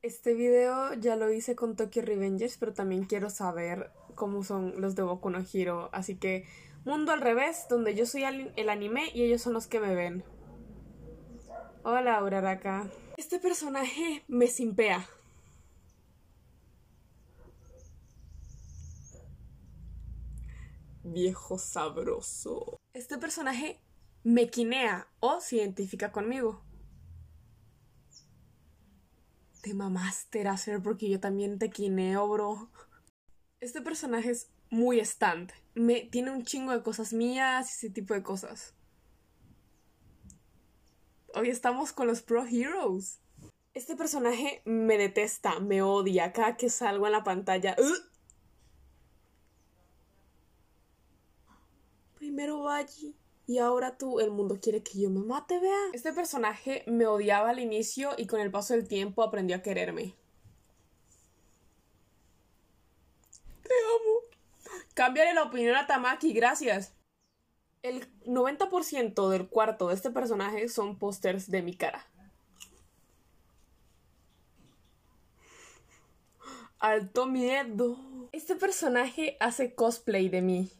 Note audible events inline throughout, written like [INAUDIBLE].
Este video ya lo hice con Tokyo Revengers, pero también quiero saber cómo son los de Boku no Hiro. Así que, mundo al revés, donde yo soy el anime y ellos son los que me ven. Hola, Uraraka. Este personaje me simpea. Viejo sabroso. Este personaje me quinea o se identifica conmigo te mamaste, hacer porque yo también te quineo, bro. Este personaje es muy stand. Me, tiene un chingo de cosas mías y ese tipo de cosas. Hoy estamos con los Pro Heroes. Este personaje me detesta, me odia. Cada que salgo en la pantalla. Primero Primero allí y ahora tú, el mundo quiere que yo me mate, vea. Este personaje me odiaba al inicio y con el paso del tiempo aprendió a quererme. Te amo. Cambiaré la opinión a Tamaki, gracias. El 90% del cuarto de este personaje son pósters de mi cara. Alto miedo. Este personaje hace cosplay de mí.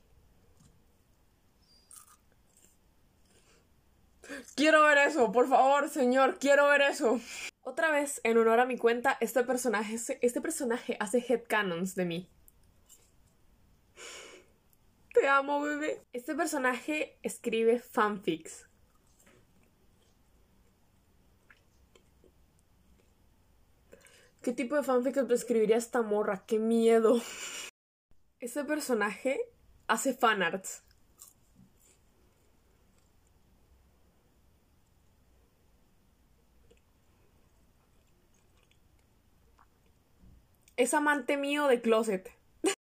Quiero ver eso, por favor, señor, quiero ver eso. Otra vez, en honor a mi cuenta, este personaje, este personaje hace headcanons de mí. Te amo, bebé. Este personaje escribe fanfics. ¿Qué tipo de fanfic escribiría esta morra? ¡Qué miedo! Este personaje hace fanarts. es amante mío de closet. [LAUGHS]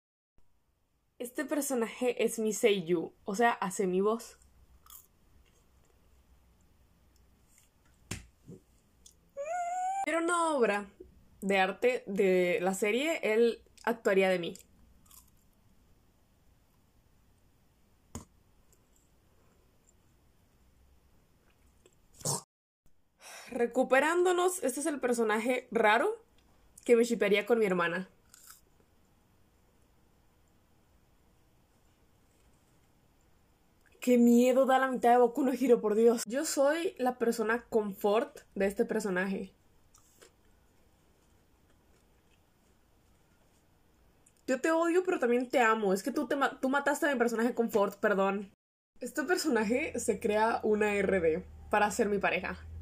Este personaje es mi Seiyu, o sea, hace mi voz. Pero una obra de arte de la serie, él actuaría de mí. Recuperándonos, este es el personaje raro que me shipearía con mi hermana. Qué miedo da la mitad de Boku no giro, por Dios. Yo soy la persona confort de este personaje. Yo te odio, pero también te amo. Es que tú, te tú mataste a mi personaje confort, perdón. Este personaje se crea una RD para ser mi pareja.